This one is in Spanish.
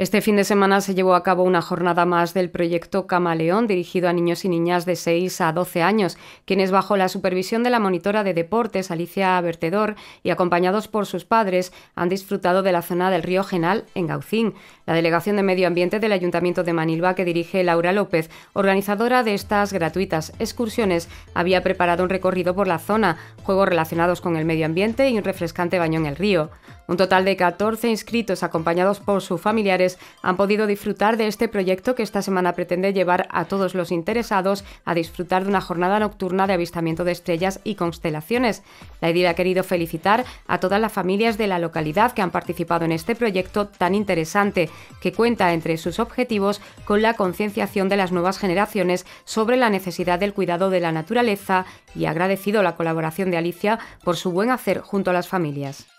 Este fin de semana se llevó a cabo una jornada más del proyecto Camaleón dirigido a niños y niñas de 6 a 12 años, quienes bajo la supervisión de la monitora de deportes Alicia Vertedor y acompañados por sus padres han disfrutado de la zona del río Genal en Gaucín. La Delegación de Medio Ambiente del Ayuntamiento de Manilva que dirige Laura López, organizadora de estas gratuitas excursiones, había preparado un recorrido por la zona, juegos relacionados con el medio ambiente y un refrescante baño en el río. Un total de 14 inscritos acompañados por sus familiares han podido disfrutar de este proyecto que esta semana pretende llevar a todos los interesados a disfrutar de una jornada nocturna de avistamiento de estrellas y constelaciones. La idea ha querido felicitar a todas las familias de la localidad que han participado en este proyecto tan interesante, que cuenta entre sus objetivos con la concienciación de las nuevas generaciones sobre la necesidad del cuidado de la naturaleza y ha agradecido la colaboración de Alicia por su buen hacer junto a las familias.